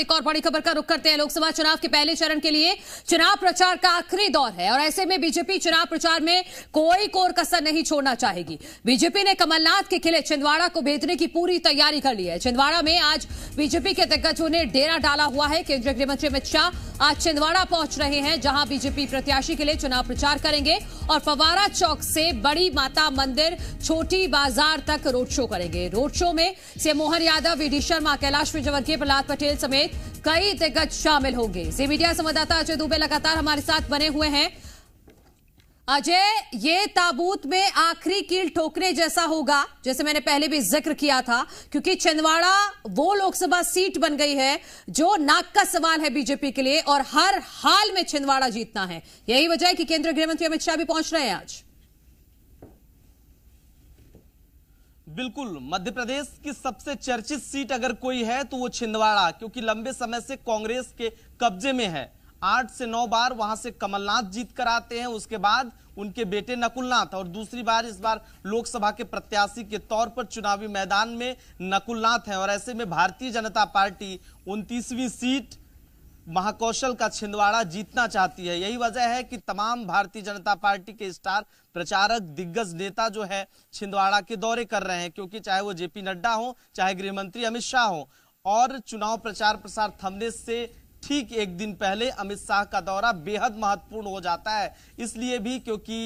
एक और बड़ी खबर का रुख करते हैं लोकसभा चुनाव के पहले चरण के लिए चुनाव प्रचार का आखिरी दौर है और ऐसे में बीजेपी चुनाव प्रचार में कोई कोर कसर नहीं छोड़ना चाहेगी बीजेपी ने कमलनाथ के किले छिंदवाड़ा को भेजने की पूरी तैयारी कर ली है छिंदवाड़ा में आज बीजेपी के दिग्गजों ने डेरा डाला हुआ है केंद्रीय गृह मंत्री अमित शाह आज छिंदवाड़ा पहुंच रहे हैं जहां बीजेपी प्रत्याशी के लिए चुनाव प्रचार करेंगे और फवारा चौक से बड़ी माता मंदिर छोटी बाजार तक रोड शो करेंगे रोड शो में CM Mohan Yadav V D Sharma Kailash Vijayvargiya Prahlad Patel समेत कई दिग्गज शामिल होंगे जी मीडिया संवाददाता अजय दुबे लगातार हमारे साथ बने हुए हैं अजय ये ताबूत में आखिरी कील ठोकने जैसा होगा जैसे मैंने पहले भी जिक्र किया था क्योंकि छिंदवाड़ा वो लोकसभा सीट बन गई है जो नाक का सवाल है बीजेपी के लिए और हर हाल में छिंदवाड़ा जीतना है यही वजह है कि केंद्रीय गृहमंत्री अमित शाह भी पहुंच रहे हैं आज बिल्कुल मध्य प्रदेश की सबसे चर्चित सीट अगर कोई है तो वो छिंदवाड़ा क्योंकि लंबे समय से कांग्रेस के कब्जे में है आठ से नौ बार वहां से कमलनाथ जीत कर आते हैं उसके बाद उनके बेटे नकुलनाथ और दूसरी बार इस बार लोकसभा के प्रत्याशी के तौर पर चुनावी मैदान में नकुलनाथ हैं और ऐसे में भारतीय जनता पार्टी उनतीसवीं सीट महाकौशल का छिंदवाड़ा जीतना चाहती है यही वजह है कि तमाम भारतीय जनता पार्टी के स्टार प्रचारक दिग्गज नेता जो है छिंदवाड़ा के दौरे कर रहे हैं क्योंकि चाहे वो जेपी नड्डा हो चाहे गृह मंत्री अमित शाह हो और चुनाव प्रचार प्रसार थमने से ठीक एक दिन पहले अमित शाह का दौरा बेहद महत्वपूर्ण हो जाता है इसलिए भी क्योंकि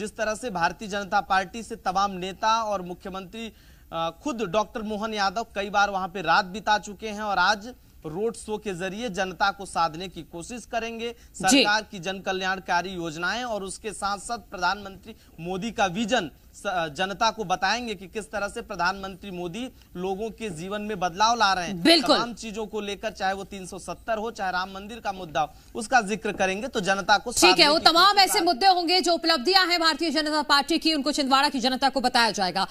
जिस तरह से भारतीय जनता पार्टी से तमाम नेता और मुख्यमंत्री खुद डॉक्टर मोहन यादव कई बार वहां पे रात बिता चुके हैं और आज रोड शो के जरिए जनता को साधने की कोशिश करेंगे सरकार की जन कल्याणकारी योजनाएं और उसके साथ साथ प्रधानमंत्री मोदी का विजन जनता को बताएंगे कि किस तरह से प्रधानमंत्री मोदी लोगों के जीवन में बदलाव ला रहे हैं तमाम चीजों को लेकर चाहे वो 370 हो चाहे राम मंदिर का मुद्दा उसका जिक्र करेंगे तो जनता को ठीक है वो तमाम ऐसे मुद्दे होंगे जो उपलब्धियां हैं भारतीय जनता पार्टी की उनको छिंदवाड़ा की जनता को बताया जाएगा